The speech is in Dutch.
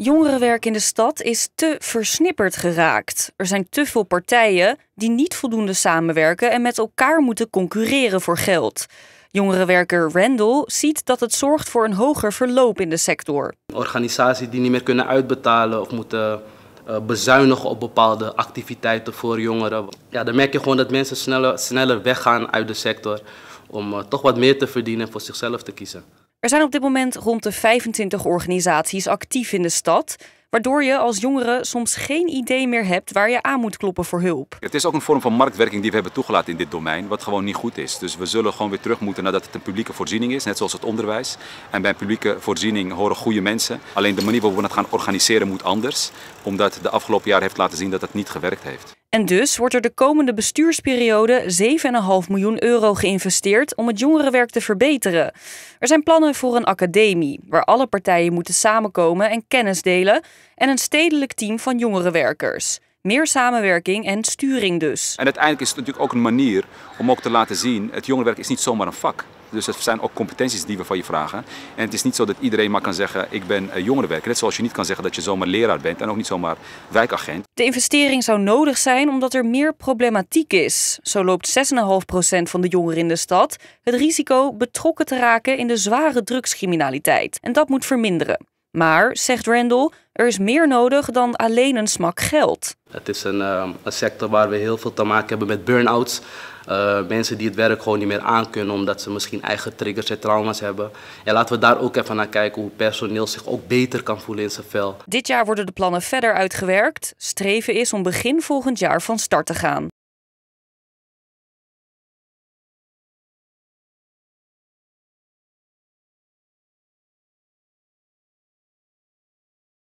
Jongerenwerk in de stad is te versnipperd geraakt. Er zijn te veel partijen die niet voldoende samenwerken en met elkaar moeten concurreren voor geld. Jongerenwerker Randall ziet dat het zorgt voor een hoger verloop in de sector. Organisaties die niet meer kunnen uitbetalen of moeten eh, bezuinigen op bepaalde activiteiten voor jongeren. Ja, dan merk je gewoon dat mensen sneller, sneller weggaan uit de sector om eh, toch wat meer te verdienen en voor zichzelf te kiezen. Er zijn op dit moment rond de 25 organisaties actief in de stad, waardoor je als jongere soms geen idee meer hebt waar je aan moet kloppen voor hulp. Het is ook een vorm van marktwerking die we hebben toegelaten in dit domein, wat gewoon niet goed is. Dus we zullen gewoon weer terug moeten nadat het een publieke voorziening is, net zoals het onderwijs. En bij een publieke voorziening horen goede mensen. Alleen de manier waarop we het gaan organiseren moet anders, omdat de afgelopen jaar heeft laten zien dat het niet gewerkt heeft. En dus wordt er de komende bestuursperiode 7,5 miljoen euro geïnvesteerd om het jongerenwerk te verbeteren. Er zijn plannen voor een academie, waar alle partijen moeten samenkomen en kennis delen, en een stedelijk team van jongerenwerkers. Meer samenwerking en sturing dus. En uiteindelijk is het natuurlijk ook een manier om ook te laten zien, het jongerenwerk is niet zomaar een vak. Dus het zijn ook competenties die we van je vragen. En het is niet zo dat iedereen maar kan zeggen, ik ben eh, jongerenwerker. Net zoals je niet kan zeggen dat je zomaar leraar bent en ook niet zomaar wijkagent. De investering zou nodig zijn omdat er meer problematiek is. Zo loopt 6,5% van de jongeren in de stad het risico betrokken te raken in de zware drugscriminaliteit. En dat moet verminderen. Maar, zegt Randall, er is meer nodig dan alleen een smak geld. Het is een, ehm, een sector waar we heel veel te maken hebben met burn-outs. Eh, mensen die het werk gewoon niet meer aankunnen omdat ze misschien eigen triggers en trauma's hebben. En laten we daar ook even naar kijken hoe personeel zich ook beter kan voelen in zijn vel. Dit jaar worden de plannen verder uitgewerkt. Streven is om begin volgend jaar van start te gaan.